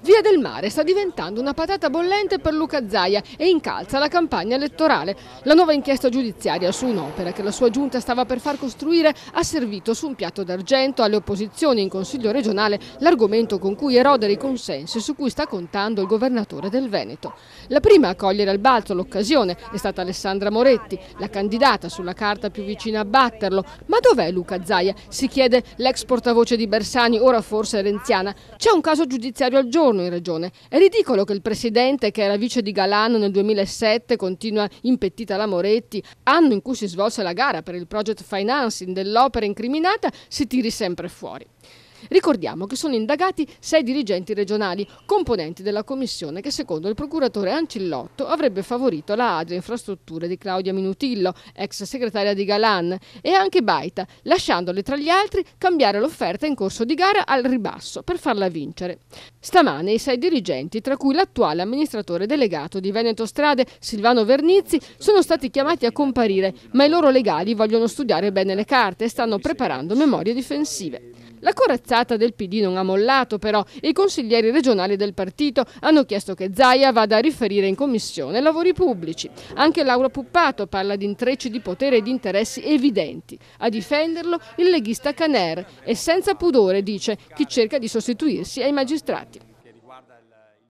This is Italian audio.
Via del Mare sta diventando una patata bollente per Luca Zaia e incalza la campagna elettorale. La nuova inchiesta giudiziaria su un'opera che la sua giunta stava per far costruire ha servito su un piatto d'argento alle opposizioni in Consiglio regionale l'argomento con cui erodere i consensi su cui sta contando il governatore del Veneto. La prima a cogliere al balzo l'occasione è stata Alessandra Moretti, la candidata sulla carta più vicina a batterlo. Ma dov'è Luca Zaia? Si chiede l'ex portavoce di Bersani, ora forse renziana. C'è un caso giudiziario al giorno giorno in regione. È ridicolo che il presidente, che era vice di Galano nel 2007, continua impettita la Moretti, anno in cui si svolse la gara per il project financing dell'opera incriminata, si tiri sempre fuori. Ricordiamo che sono indagati sei dirigenti regionali, componenti della commissione che secondo il procuratore Ancillotto avrebbe favorito la Adria Infrastrutture di Claudia Minutillo, ex segretaria di Galan, e anche Baita, lasciandole tra gli altri cambiare l'offerta in corso di gara al ribasso per farla vincere. Stamane i sei dirigenti, tra cui l'attuale amministratore delegato di Veneto Strade, Silvano Vernizzi, sono stati chiamati a comparire, ma i loro legali vogliono studiare bene le carte e stanno preparando memorie difensive. La corazzata del PD non ha mollato però i consiglieri regionali del partito hanno chiesto che Zaia vada a riferire in commissione lavori pubblici. Anche Laura Puppato parla di intrecci di potere e di interessi evidenti. A difenderlo il leghista Caner e senza pudore dice chi cerca di sostituirsi ai magistrati.